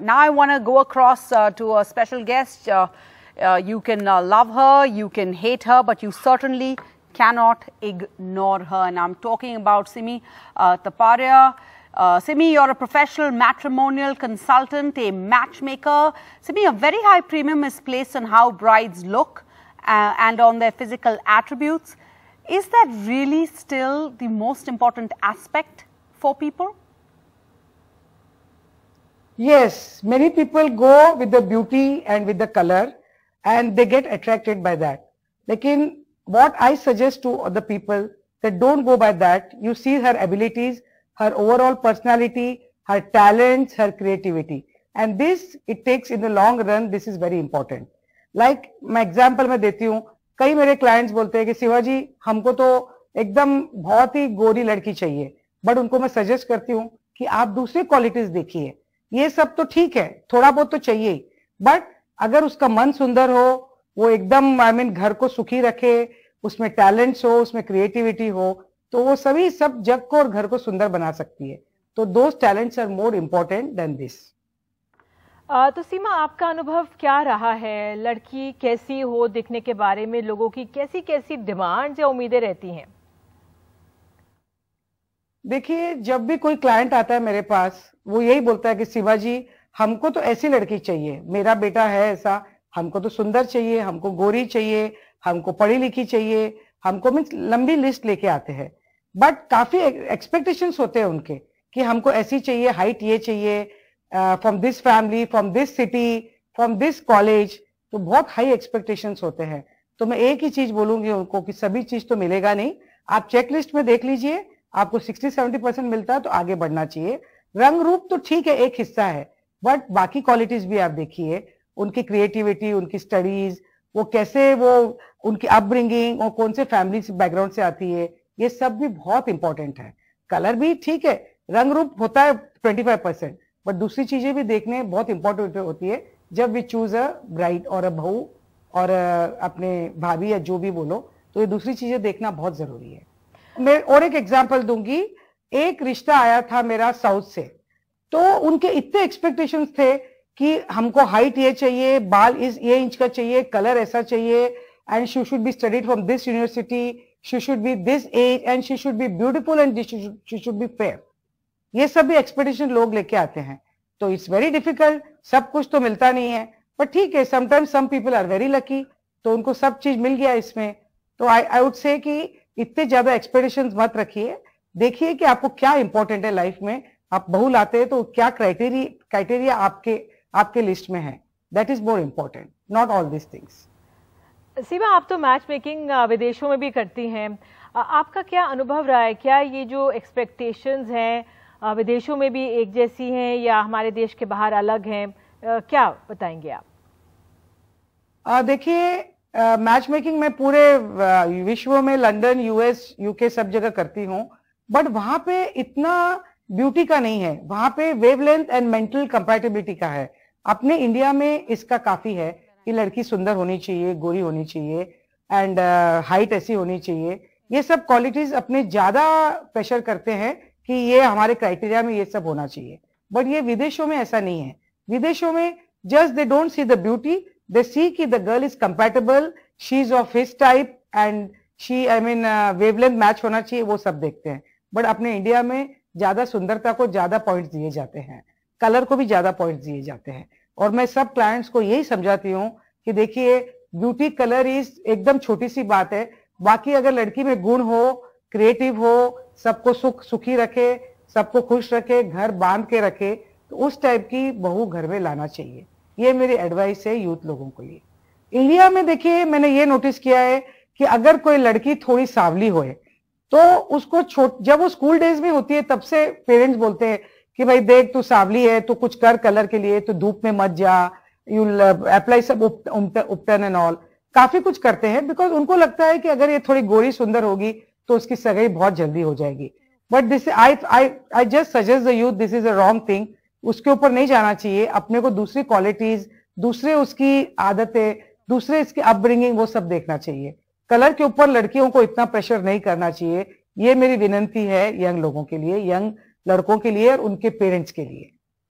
now I want to go across uh, to a special guest. Uh, uh, you can love her, you can hate her, but you certainly cannot ignore her. And I'm talking about Simi uh, Taparia. Uh, Simi, you're a professional matrimonial consultant, a matchmaker. Simi, a very high premium is placed on how brides look uh, and on their physical attributes. Is that really still the most important aspect for people? Yes, many people go with the beauty and with the color and they get attracted by that. in what I suggest to other people that don't go by that. You see her abilities, her overall personality, her talents, her creativity. And this, it takes in the long run, this is very important. Like, my example, में देती हूँ कई मेरे clients बोलते हैं कि शिवाजी हमको तो एकदम बहुत ही गोरी लड़की चाहिए बट उनको मैं सजेस्ट करती हूँ कि आप दूसरी क्वालिटीज ये सब तो ठीक है थोड़ा बहुत तो चाहिए बट अगर उसका मन सुंदर हो वो एकदम आई I मीन mean, घर को सुखी रखे उसमें टैलेंट्स हो उसमें क्रिएटिविटी हो तो वो सभी सब जग को और घर को सुंदर बना सकती है तो two talents are more important than this तो सीमा आपका अनुभव क्या रहा है लड़की कैसी हो दिखने के बारे में लोगों की कैसी कैसी डिमांड या उम्मीदें रहती हैं देखिए जब भी कोई क्लाइंट आता है मेरे पास वो यही बोलता है कि शिवा जी हमको तो ऐसी लड़की चाहिए मेरा बेटा है ऐसा हमको तो सुंदर चाहिए हमको गोरी चाहिए हमको पढ़ी लिखी चाहिए हमको मीन लंबी लिस्ट लेके आते हैं बट काफी एक्सपेक्टेशन होते हैं उनके कि हमको ऐसी चाहिए हाइट ये चाहिए from this family from this city from this college तो बहुत हाई एक्सपेक्टेशंस होते हैं तो मैं एक ही चीज बोलूंगी उनको कि सभी चीज तो मिलेगा नहीं आप चेकलिस्ट में देख लीजिए आपको 60-70 परसेंट मिलता है तो आगे बढ़ना चाहिए रंग रूप तो ठीक है एक हिस्सा है बट बाकी क्वालिटीज भी आप देखिए उनकी क्रिएटिविटी उनकी स्टडीज वो कैसे वो उनकी अपब्रिंगिंग और कौन से फैमिली बैकग्राउंड से आती है ये सब भी बहुत इंपॉर्टेंट है कलर भी ठीक है रंग रूप होता है ट्वेंटी परसेंट बट दूसरी चीजें भी देखने बहुत इंपॉर्टेंट होती है जब वी चूज अ ब्राइड और अ बहू और uh, अपने भाभी या जो भी बोलो तो ये दूसरी चीजें देखना बहुत जरूरी है मैं और एक एग्जाम्पल दूंगी एक रिश्ता आया था मेरा साउथ से तो उनके इतने एक्सपेक्टेशंस थे कि हमको हाइट ये चाहिए बाल इस ये इंच का चाहिए कलर ऐसा चाहिए and she should be studied from this university she should be this age and she should be beautiful and she should be fair ये सब भी एक्सपेक्टेशन लोग लेके आते हैं तो इट्स वेरी डिफिकल्ट सब कुछ तो मिलता नहीं है पर ठीक है sometimes some people are very lucky तो उनको सब चीज मिल गया इसमें तो आई आई वुड से कि इतने ज्यादा एक्सपेक्टेशन मत रखिए देखिए कि आपको क्या इंपॉर्टेंट है लाइफ में आप बहुल आते हैं तो क्या क्राइटेरिया क्राइटेरिया आपके आपके लिस्ट में है that is more important not all this things Seema आप तो मैच मेकिंग विदेशों में भी करती हैं आपका क्या अनुभव रहा है क्या ये जो एक्सपेक्टेशंस हैं विदेशों में भी एक जैसी हैं या हमारे देश के बाहर अलग हैं क्या बताएंगे आप देखिए मैच uh, मेकिंग मैं पूरे uh, विश्व में लंदन यूएस यूके सब जगह करती हूँ बट वहां पे इतना ब्यूटी का नहीं है वहां पे वेवलेंथ एंड मेंटल कंपेटेबिलिटी का है अपने इंडिया में इसका काफी है कि लड़की सुंदर होनी चाहिए गोरी होनी चाहिए एंड हाइट uh, ऐसी होनी चाहिए ये सब क्वालिटीज अपने ज्यादा प्रेशर करते हैं कि ये हमारे क्राइटेरिया में ये सब होना चाहिए बट ये विदेशों में ऐसा नहीं है विदेशों में just they don't see the beauty they see that the girl is compatible she's of his type and she i mean wavelength uh, match होना चाहिए वो सब देखते हैं बट अपने इंडिया में ज्यादा सुंदरता को ज्यादा पॉइंट्स दिए जाते हैं कलर को भी ज्यादा पॉइंट्स दिए जाते हैं और मैं सब क्लाइंट्स को यही समझाती हूँ कि देखिए ब्यूटी कलर इज एकदम छोटी सी बात है बाकी अगर लड़की में गुण हो क्रिएटिव हो सबको सुख सुखी रखे सबको खुश रखे घर बांध के रखे तो उस टाइप की बहू घर में लाना चाहिए ये मेरी एडवाइस है यूथ लोगों के लिए इंडिया में देखिए मैंने ये नोटिस किया है कि अगर कोई लड़की थोड़ी सावली होए तो उसको छोट जब वो स्कूल डेज में होती है तब से पेरेंट्स बोलते हैं कि भाई देख तू सावली है तू कुछ कर कलर के लिए तो धूप में मत जा यू अप्लाई सब उपटन एंड ऑल काफी कुछ करते हैं बिकॉज उनको लगता है कि अगर ये थोड़ी गोरी सुंदर होगी तो उसकी सगाई बहुत जल्दी हो जाएगी but this I I I just suggest the youth this is a wrong thing उसके ऊपर नहीं जाना चाहिए अपने को दूसरी क्वालिटीज दूसरे उसकी आदतें दूसरे इसकी अपब्रिंगिंग वो सब देखना चाहिए कलर के ऊपर लड़कियों को इतना प्रेशर नहीं करना चाहिए ये मेरी विनंती है यंग लोगों के लिए यंग लड़कों के लिए और उनके पेरेंट्स के लिए